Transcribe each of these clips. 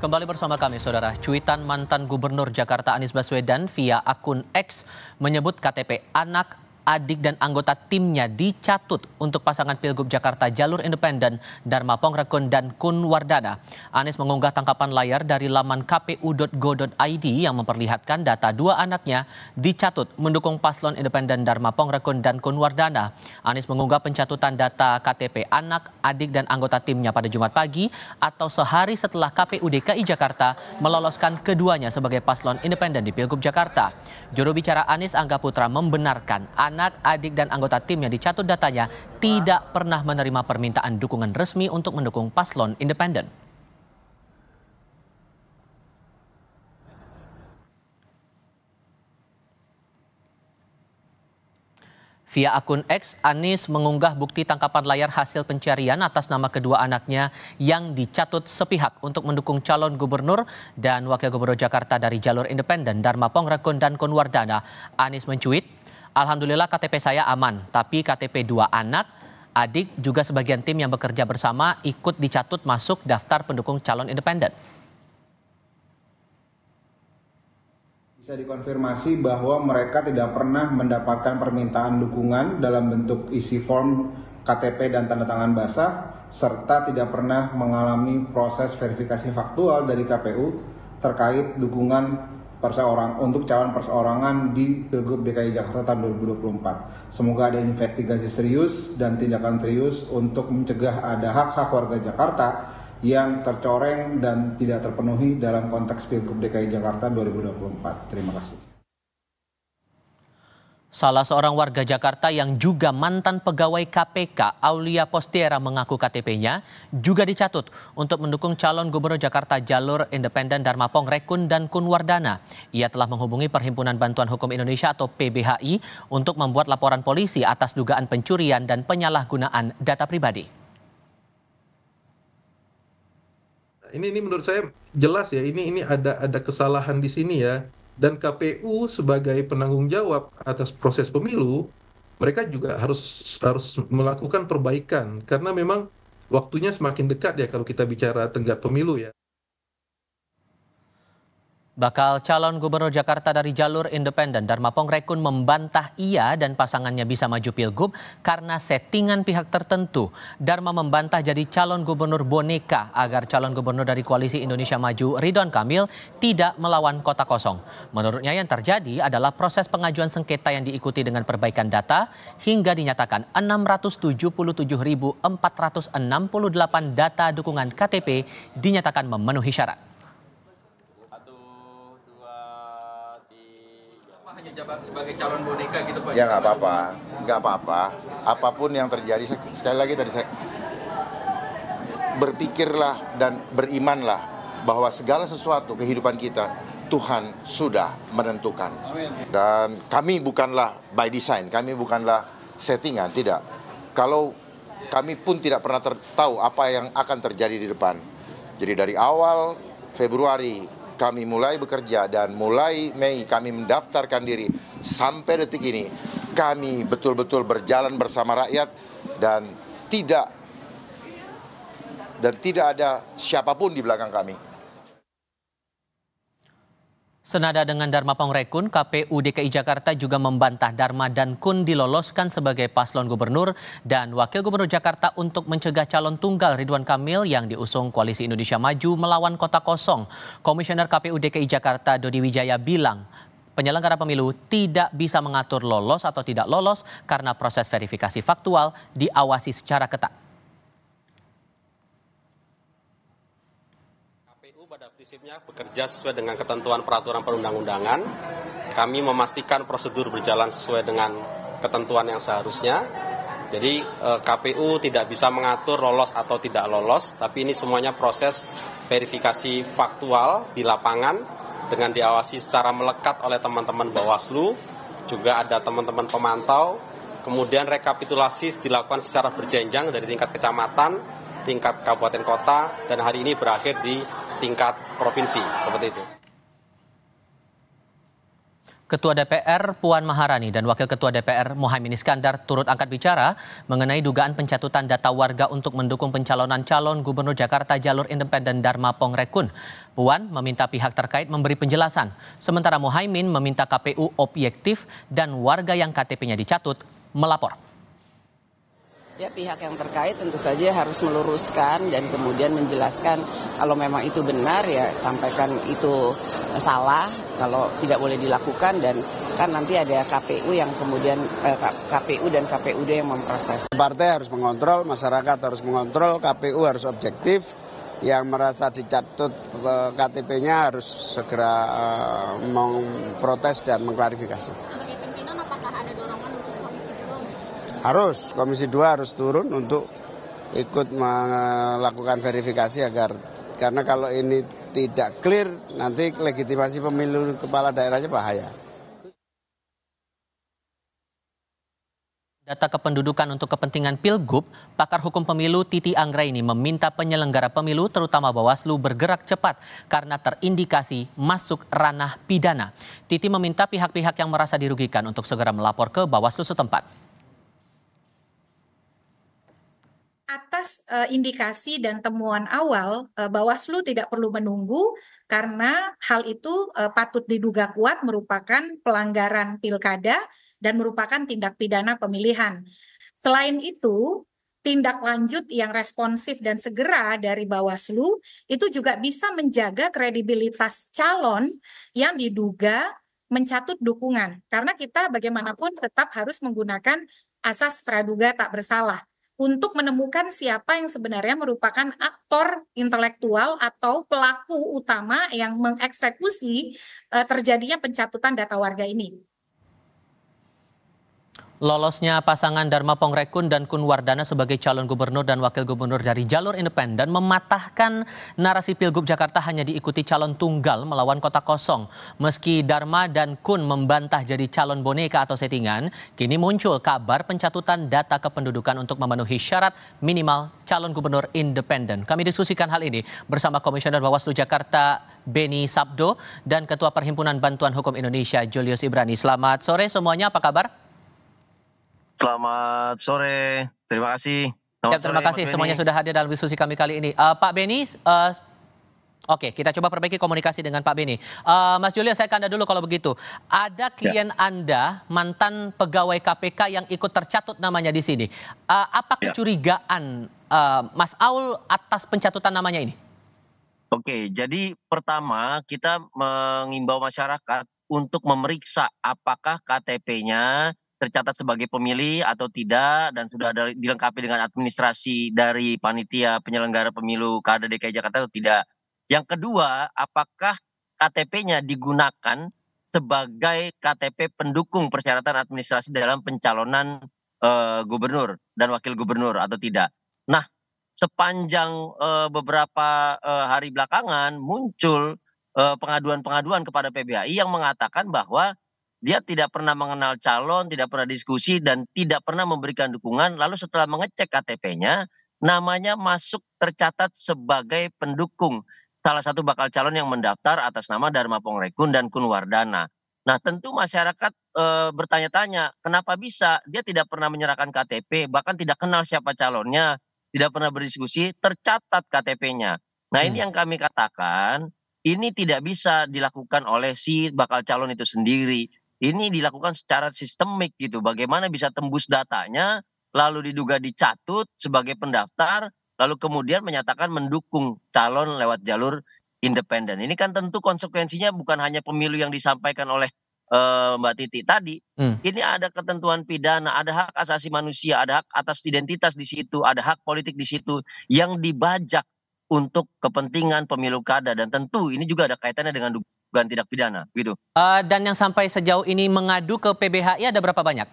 Kembali bersama kami, Saudara. Cuitan mantan Gubernur Jakarta Anies Baswedan via akun X menyebut KTP anak adik dan anggota timnya dicatut untuk pasangan Pilgub Jakarta Jalur Independen Dharma Pongrekun dan Kun Wardana. Anies mengunggah tangkapan layar dari laman kpu.go.id yang memperlihatkan data dua anaknya dicatut mendukung paslon independen Dharma Pongrekun dan Kun Wardana. Anies mengunggah pencatutan data KTP anak, adik dan anggota timnya pada Jumat pagi atau sehari setelah KPU DKI Jakarta meloloskan keduanya sebagai paslon independen di Pilgub Jakarta. Juru bicara Anies Angga Putra membenarkan anak anak, adik, dan anggota timnya dicatut datanya tidak pernah menerima permintaan dukungan resmi untuk mendukung paslon independen. Via akun X, Anies mengunggah bukti tangkapan layar hasil pencarian atas nama kedua anaknya yang dicatut sepihak untuk mendukung calon gubernur dan wakil gubernur Jakarta dari jalur independen Dharma Pongrekun dan Konwardana. Anies mencuit, Alhamdulillah KTP saya aman, tapi KTP dua anak, adik juga sebagian tim yang bekerja bersama ikut dicatut masuk daftar pendukung calon independen. Bisa dikonfirmasi bahwa mereka tidak pernah mendapatkan permintaan dukungan dalam bentuk isi form KTP dan tanda tangan basah, serta tidak pernah mengalami proses verifikasi faktual dari KPU terkait dukungan perseorang untuk calon perseorangan di Pilgub DKI Jakarta tahun 2024. Semoga ada investigasi serius dan tindakan serius untuk mencegah ada hak-hak warga Jakarta yang tercoreng dan tidak terpenuhi dalam konteks Pilgub DKI Jakarta 2024. Terima kasih. Salah seorang warga Jakarta yang juga mantan pegawai KPK, Aulia Postiera mengaku KTP-nya juga dicatut untuk mendukung calon gubernur Jakarta jalur independen Dharma Pong Rekun dan Kunwardana. Ia telah menghubungi Perhimpunan Bantuan Hukum Indonesia atau PBHI untuk membuat laporan polisi atas dugaan pencurian dan penyalahgunaan data pribadi. Ini ini menurut saya jelas ya, ini ini ada ada kesalahan di sini ya dan KPU sebagai penanggung jawab atas proses pemilu mereka juga harus harus melakukan perbaikan karena memang waktunya semakin dekat ya kalau kita bicara tenggat pemilu ya Bakal calon gubernur Jakarta dari jalur independen Dharma Pongrekun membantah ia dan pasangannya bisa maju pilgub karena settingan pihak tertentu. Dharma membantah jadi calon gubernur boneka agar calon gubernur dari Koalisi Indonesia Maju Ridwan Kamil tidak melawan kota kosong. Menurutnya yang terjadi adalah proses pengajuan sengketa yang diikuti dengan perbaikan data hingga dinyatakan 677.468 data dukungan KTP dinyatakan memenuhi syarat. hanya sebagai calon boneka gitu Pak? Ya nggak apa-apa, nggak apa-apa. Apapun yang terjadi, sekali lagi tadi saya berpikirlah dan berimanlah bahwa segala sesuatu kehidupan kita Tuhan sudah menentukan. Dan kami bukanlah by design, kami bukanlah settingan, tidak. Kalau kami pun tidak pernah tahu apa yang akan terjadi di depan. Jadi dari awal Februari kami mulai bekerja dan mulai Mei kami mendaftarkan diri sampai detik ini kami betul-betul berjalan bersama rakyat dan tidak dan tidak ada siapapun di belakang kami. Senada dengan Dharma Pongrekun, KPU DKI Jakarta juga membantah Dharma dan Kun diloloskan sebagai paslon gubernur dan wakil gubernur Jakarta untuk mencegah calon tunggal Ridwan Kamil yang diusung Koalisi Indonesia Maju melawan kota kosong. Komisioner KPU DKI Jakarta Dodi Wijaya bilang, penyelenggara pemilu tidak bisa mengatur lolos atau tidak lolos karena proses verifikasi faktual diawasi secara ketat. pada prinsipnya bekerja sesuai dengan ketentuan peraturan perundang-undangan. Kami memastikan prosedur berjalan sesuai dengan ketentuan yang seharusnya. Jadi eh, KPU tidak bisa mengatur lolos atau tidak lolos, tapi ini semuanya proses verifikasi faktual di lapangan dengan diawasi secara melekat oleh teman-teman Bawaslu, juga ada teman-teman pemantau, kemudian rekapitulasi dilakukan secara berjenjang dari tingkat kecamatan, tingkat kabupaten kota, dan hari ini berakhir di tingkat provinsi seperti itu. Ketua DPR Puan Maharani dan Wakil Ketua DPR Mohaimin Iskandar turut angkat bicara mengenai dugaan pencatutan data warga untuk mendukung pencalonan calon Gubernur Jakarta jalur independen Dharma Pongrekun. Puan meminta pihak terkait memberi penjelasan, sementara Mohaimin meminta KPU objektif dan warga yang KTP-nya dicatut melapor. Ya pihak yang terkait tentu saja harus meluruskan dan kemudian menjelaskan kalau memang itu benar ya sampaikan itu salah kalau tidak boleh dilakukan dan kan nanti ada KPU yang kemudian eh, KPU dan KPUD yang memproses. Partai harus mengontrol, masyarakat harus mengontrol, KPU harus objektif. Yang merasa dicatut eh, KTP-nya harus segera uh, memprotes dan mengklarifikasi. Sebagai pimpinan apakah ada dorongan harus Komisi 2 harus turun untuk ikut melakukan verifikasi agar karena kalau ini tidak clear nanti legitimasi pemilu kepala daerahnya bahaya. Data kependudukan untuk kepentingan Pilgub, pakar hukum pemilu Titi Anggra ini meminta penyelenggara pemilu terutama Bawaslu bergerak cepat karena terindikasi masuk ranah pidana. Titi meminta pihak-pihak yang merasa dirugikan untuk segera melapor ke Bawaslu setempat. atas uh, indikasi dan temuan awal uh, Bawaslu tidak perlu menunggu karena hal itu uh, patut diduga kuat merupakan pelanggaran pilkada dan merupakan tindak pidana pemilihan. Selain itu, tindak lanjut yang responsif dan segera dari Bawaslu itu juga bisa menjaga kredibilitas calon yang diduga mencatut dukungan karena kita bagaimanapun tetap harus menggunakan asas praduga tak bersalah untuk menemukan siapa yang sebenarnya merupakan aktor intelektual atau pelaku utama yang mengeksekusi eh, terjadinya pencatutan data warga ini. Lolosnya pasangan Dharma Pongrekun dan Kun Wardana sebagai calon gubernur dan wakil gubernur dari jalur independen mematahkan narasi Pilgub Jakarta hanya diikuti calon tunggal melawan kota kosong. Meski Dharma dan Kun membantah jadi calon boneka atau settingan, kini muncul kabar pencatutan data kependudukan untuk memenuhi syarat minimal calon gubernur independen. Kami diskusikan hal ini bersama Komisioner Bawaslu Jakarta Beni Sabdo dan Ketua Perhimpunan Bantuan Hukum Indonesia Julius Ibrani. Selamat sore semuanya, apa kabar? Selamat sore. Terima kasih. ya, terima sore, kasih semuanya sudah hadir dalam diskusi kami kali ini. Uh, Pak Beni, uh, Oke, kita coba perbaiki komunikasi dengan Pak Beni. Uh, Mas Julia, saya ke Anda dulu kalau begitu. Ada ya. klien ya. Anda, mantan pegawai KPK yang ikut tercatut namanya di sini. Uh, apa ya. kecurigaan ya. uh, Mas Aul atas pencatutan namanya ini? Oke, jadi pertama kita mengimbau masyarakat untuk memeriksa apakah KTP-nya tercatat sebagai pemilih atau tidak dan sudah ada dilengkapi dengan administrasi dari panitia penyelenggara pemilu kada DKI Jakarta atau tidak. Yang kedua, apakah KTP-nya digunakan sebagai KTP pendukung persyaratan administrasi dalam pencalonan uh, gubernur dan wakil gubernur atau tidak. Nah, sepanjang uh, beberapa uh, hari belakangan muncul pengaduan-pengaduan kepada PBHI yang mengatakan bahwa dia tidak pernah mengenal calon, tidak pernah diskusi, dan tidak pernah memberikan dukungan. Lalu setelah mengecek KTP-nya, namanya masuk tercatat sebagai pendukung salah satu bakal calon yang mendaftar atas nama Dharma Pongrekun dan Kunwardana. Nah tentu masyarakat e, bertanya-tanya, kenapa bisa dia tidak pernah menyerahkan KTP, bahkan tidak kenal siapa calonnya, tidak pernah berdiskusi, tercatat KTP-nya. Nah ini hmm. yang kami katakan, ini tidak bisa dilakukan oleh si bakal calon itu sendiri ini dilakukan secara sistemik gitu. Bagaimana bisa tembus datanya, lalu diduga dicatut sebagai pendaftar, lalu kemudian menyatakan mendukung calon lewat jalur independen. Ini kan tentu konsekuensinya bukan hanya pemilu yang disampaikan oleh uh, Mbak Titi tadi. Hmm. Ini ada ketentuan pidana, ada hak asasi manusia, ada hak atas identitas di situ, ada hak politik di situ yang dibajak untuk kepentingan pemilu kada dan tentu ini juga ada kaitannya dengan dukungan bukan tindak pidana gitu. Uh, dan yang sampai sejauh ini mengadu ke PBHI ada berapa banyak?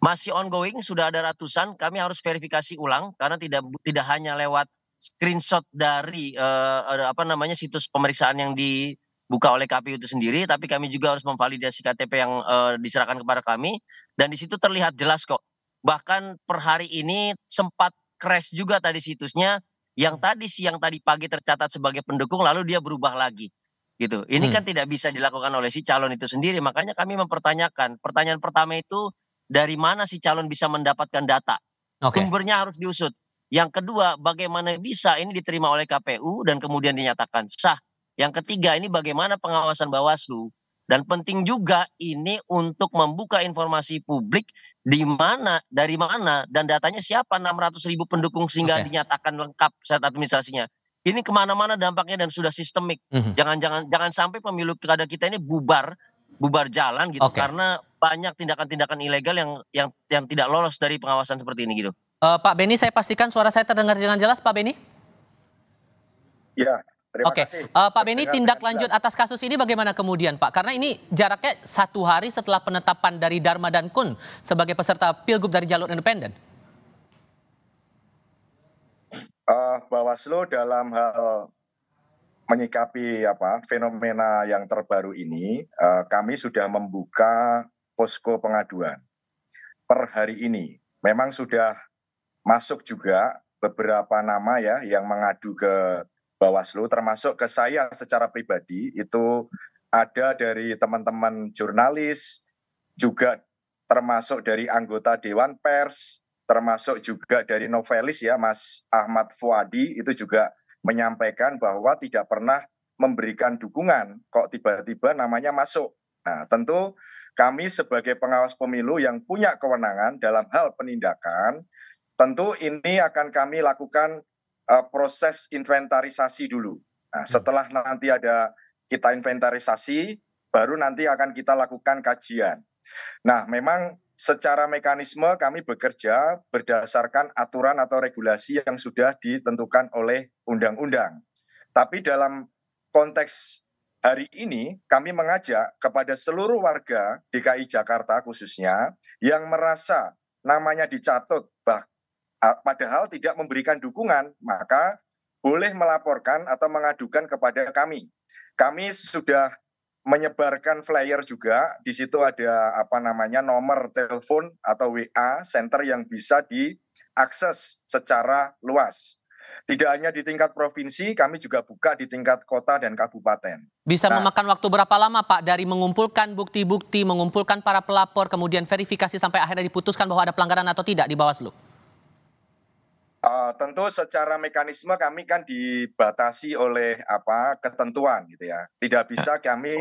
Masih ongoing, sudah ada ratusan. Kami harus verifikasi ulang karena tidak tidak hanya lewat screenshot dari uh, apa namanya situs pemeriksaan yang dibuka oleh KPU itu sendiri, tapi kami juga harus memvalidasi KTP yang uh, diserahkan kepada kami dan di situ terlihat jelas kok. Bahkan per hari ini sempat crash juga tadi situsnya yang tadi siang tadi pagi tercatat sebagai pendukung lalu dia berubah lagi gitu. Ini kan hmm. kan tidak bisa dilakukan oleh si calon itu sendiri. Makanya kami mempertanyakan. Pertanyaan pertama itu dari mana si calon bisa mendapatkan data? Okay. Sumbernya harus diusut. Yang kedua, bagaimana bisa ini diterima oleh KPU dan kemudian dinyatakan sah? Yang ketiga, ini bagaimana pengawasan Bawaslu? Dan penting juga ini untuk membuka informasi publik di mana, dari mana, dan datanya siapa 600 ribu pendukung sehingga okay. dinyatakan lengkap saat administrasinya ini kemana-mana dampaknya dan sudah sistemik. Jangan-jangan mhm. mm -hmm. jangan sampai pemilu kada kita ini bubar, bubar jalan gitu okay. karena banyak tindakan-tindakan ilegal yang yang yang tidak lolos dari pengawasan seperti ini gitu. Uh, Pak Beni, saya pastikan suara saya terdengar dengan jelas, Pak Beni. Ya, terima okay. Uh, eh, Pak Beni, tindak lanjut atas kasus ini bagaimana kemudian, Pak? Karena ini jaraknya satu hari setelah penetapan dari Dharma dan Kun sebagai peserta pilgub dari jalur independen. Eh, bawaslu dalam hal menyikapi apa fenomena yang terbaru ini eh, kami sudah membuka posko pengaduan per hari ini memang sudah masuk juga beberapa nama ya yang mengadu ke Bawaslu termasuk ke saya secara pribadi itu ada dari teman-teman jurnalis juga termasuk dari anggota Dewan Pers termasuk juga dari novelis ya mas ahmad fuadi itu juga menyampaikan bahwa tidak pernah memberikan dukungan kok tiba-tiba namanya masuk Nah, tentu kami sebagai pengawas pemilu yang punya kewenangan dalam hal penindakan, tentu ini akan kami lakukan uh, proses inventarisasi dulu. Nah, hmm. setelah nanti ada kita inventarisasi, baru nanti akan kita lakukan kajian. Nah, memang secara mekanisme kami bekerja berdasarkan aturan atau regulasi yang sudah ditentukan oleh undang-undang. Tapi dalam konteks hari ini kami mengajak kepada seluruh warga DKI Jakarta khususnya yang merasa namanya dicatut bah, padahal tidak memberikan dukungan, maka boleh melaporkan atau mengadukan kepada kami. Kami sudah menyebarkan flyer juga. Di situ ada apa namanya nomor telepon atau WA center yang bisa diakses secara luas. Tidak hanya di tingkat provinsi, kami juga buka di tingkat kota dan kabupaten. Bisa nah, memakan waktu berapa lama Pak dari mengumpulkan bukti-bukti, mengumpulkan para pelapor, kemudian verifikasi sampai akhirnya diputuskan bahwa ada pelanggaran atau tidak di Bawaslu? Eh, tentu secara mekanisme kami kan dibatasi oleh apa ketentuan gitu ya tidak bisa kami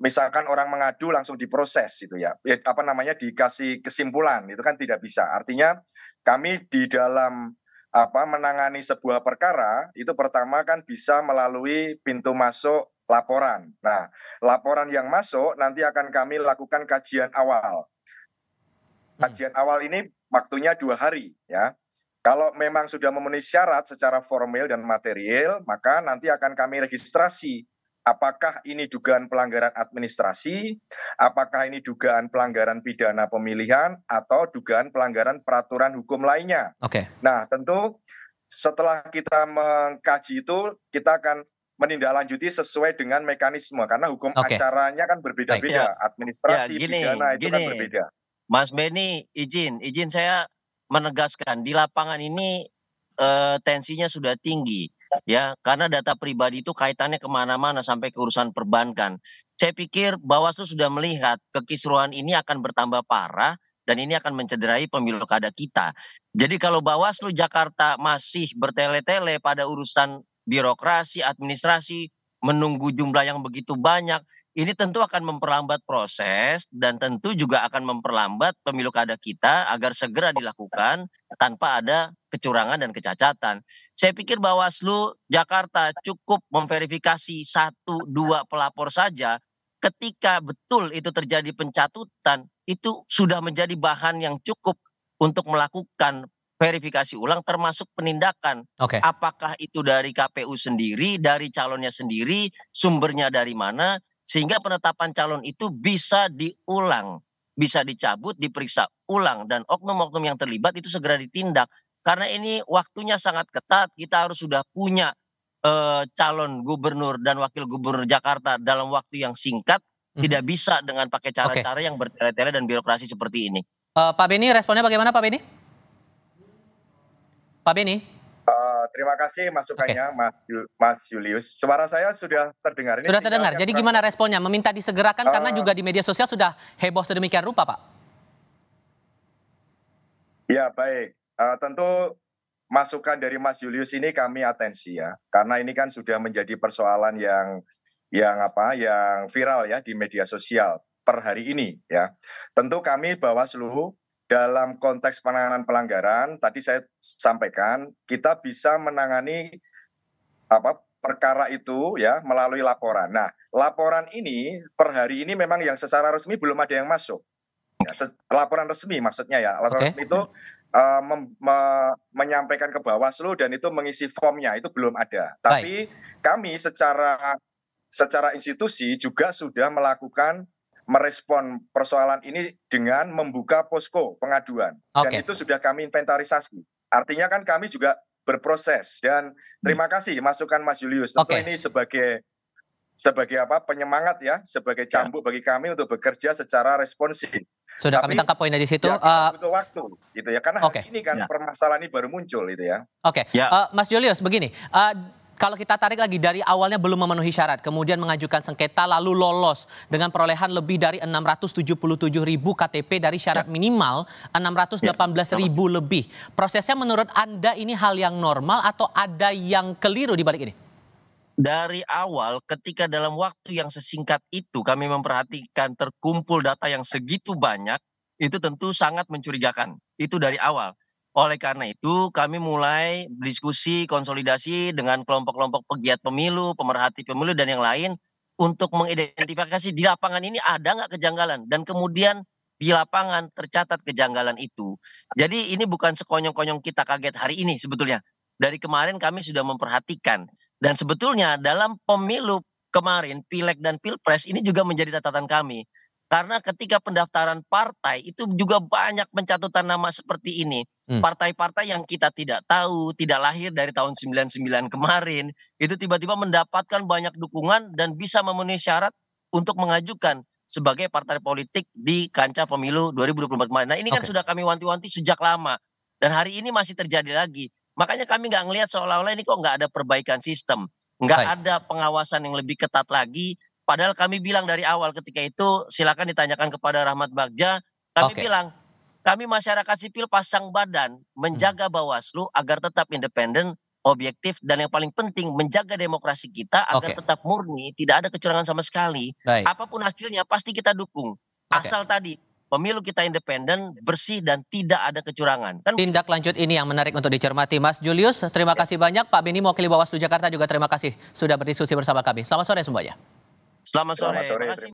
misalkan orang mengadu langsung diproses gitu ya. ya apa namanya dikasih kesimpulan itu kan tidak bisa artinya kami di dalam apa menangani sebuah perkara itu pertama kan bisa melalui pintu masuk laporan nah laporan yang masuk nanti akan kami lakukan kajian awal hmm. kajian awal ini waktunya dua hari ya kalau memang sudah memenuhi syarat secara formil dan material maka nanti akan kami registrasi apakah ini dugaan pelanggaran administrasi apakah ini dugaan pelanggaran pidana pemilihan atau dugaan pelanggaran peraturan hukum lainnya oke okay. nah tentu setelah kita mengkaji itu kita akan menindaklanjuti sesuai dengan mekanisme karena hukum okay. acaranya kan berbeda-beda, administrasi ya, gini, pidana itu kan gini. kan berbeda. Mas Beni, izin, izin saya menegaskan di lapangan ini eh, tensinya sudah tinggi ya karena data pribadi itu kaitannya kemana-mana sampai ke urusan perbankan. Saya pikir Bawaslu sudah melihat kekisruhan ini akan bertambah parah dan ini akan mencederai pemilu kada kita. Jadi kalau Bawaslu Jakarta masih bertele-tele pada urusan birokrasi, administrasi, menunggu jumlah yang begitu banyak, ini tentu akan memperlambat proses dan tentu juga akan memperlambat pemilu kada kita agar segera dilakukan tanpa ada kecurangan dan kecacatan. Saya pikir Bawaslu Jakarta cukup memverifikasi satu dua pelapor saja ketika betul itu terjadi pencatutan itu sudah menjadi bahan yang cukup untuk melakukan verifikasi ulang termasuk penindakan. Okay. Apakah itu dari KPU sendiri, dari calonnya sendiri, sumbernya dari mana sehingga penetapan calon itu bisa diulang, bisa dicabut, diperiksa ulang dan oknum-oknum yang terlibat itu segera ditindak karena ini waktunya sangat ketat, kita harus sudah punya eh, calon gubernur dan wakil gubernur Jakarta dalam waktu yang singkat, hmm. tidak bisa dengan pakai cara-cara okay. yang bertele-tele dan birokrasi seperti ini. Uh, Pak Beni, responnya bagaimana Pak Beni? Pak Beni? Uh, terima kasih masukannya okay. Mas Mas Julius. Suara saya sudah terdengar ini. Sudah terdengar. Jadi gimana responnya? Meminta disegerakan uh, karena eh. juga di media sosial sudah heboh sedemikian rupa, Pak. Ya, baik. Uh, tentu masukan dari Mas Julius ini kami atensi ya. Karena ini kan sudah menjadi persoalan yang yang apa? yang viral ya di media sosial per hari ini ya. Tentu kami bawa seluruh dalam konteks penanganan pelanggaran tadi saya sampaikan kita bisa menangani apa perkara itu ya melalui laporan. Nah, laporan ini per hari ini memang yang secara resmi belum ada yang masuk. Ya, laporan resmi maksudnya ya. Laporan okay. resmi itu uh, me menyampaikan ke Bawaslu dan itu mengisi formnya itu belum ada. Tapi Baik. kami secara secara institusi juga sudah melakukan merespon persoalan ini dengan membuka posko pengaduan okay. dan itu sudah kami inventarisasi. Artinya kan kami juga berproses dan terima kasih masukan Mas Julius. Tentu okay. ini sebagai sebagai apa penyemangat ya, sebagai ya. cambuk bagi kami untuk bekerja secara responsif. Sudah Tapi, kami tangkap poinnya di situ. Ya, uh, butuh waktu, gitu ya. Karena okay. hari ini kan ya. permasalahan ini baru muncul, itu ya. Oke, okay. ya. uh, Mas Julius, begini. Uh, kalau kita tarik lagi dari awalnya belum memenuhi syarat, kemudian mengajukan sengketa lalu lolos dengan perolehan lebih dari 677 ribu KTP dari syarat ya. minimal 618 ya. ribu lebih. Prosesnya menurut Anda ini hal yang normal atau ada yang keliru di balik ini? Dari awal ketika dalam waktu yang sesingkat itu kami memperhatikan terkumpul data yang segitu banyak, itu tentu sangat mencurigakan. Itu dari awal oleh karena itu kami mulai diskusi konsolidasi dengan kelompok kelompok pegiat pemilu pemerhati pemilu dan yang lain untuk mengidentifikasi di lapangan ini ada nggak kejanggalan dan kemudian di lapangan tercatat kejanggalan itu. Jadi ini bukan sekonyong-konyong kita kaget hari ini sebetulnya. Dari kemarin kami sudah memperhatikan dan sebetulnya dalam pemilu kemarin pileg dan pilpres ini juga menjadi catatan kami. Karena ketika pendaftaran partai itu juga banyak pencatutan nama seperti ini. Hmm. Partai-partai hmm. yang kita tidak tahu, tidak lahir dari tahun 99 kemarin, itu tiba-tiba mendapatkan banyak dukungan dan bisa memenuhi syarat untuk mengajukan sebagai partai politik di kancah pemilu 2024 kemarin. Nah ini okay. kan sudah kami wanti-wanti sejak lama. Dan hari ini masih terjadi lagi. Makanya kami nggak ngelihat seolah-olah ini kok nggak ada perbaikan sistem. Nggak ada pengawasan yang lebih ketat lagi Padahal kami bilang dari awal ketika itu silakan ditanyakan kepada Rahmat Bagja. Kami okay. bilang kami masyarakat sipil pasang badan menjaga hmm. Bawaslu agar tetap independen, objektif dan yang paling penting menjaga demokrasi kita agar okay. tetap murni, tidak ada kecurangan sama sekali. Baik. Apapun hasilnya pasti kita dukung. Okay. Asal tadi pemilu kita independen, bersih dan tidak ada kecurangan. Kan tindak lanjut ini yang menarik untuk dicermati Mas Julius. Terima ya. kasih banyak Pak Beni mewakili Bawaslu Jakarta juga terima kasih sudah berdiskusi bersama kami. Selamat sore semuanya. Selamat sore. Selamat sore.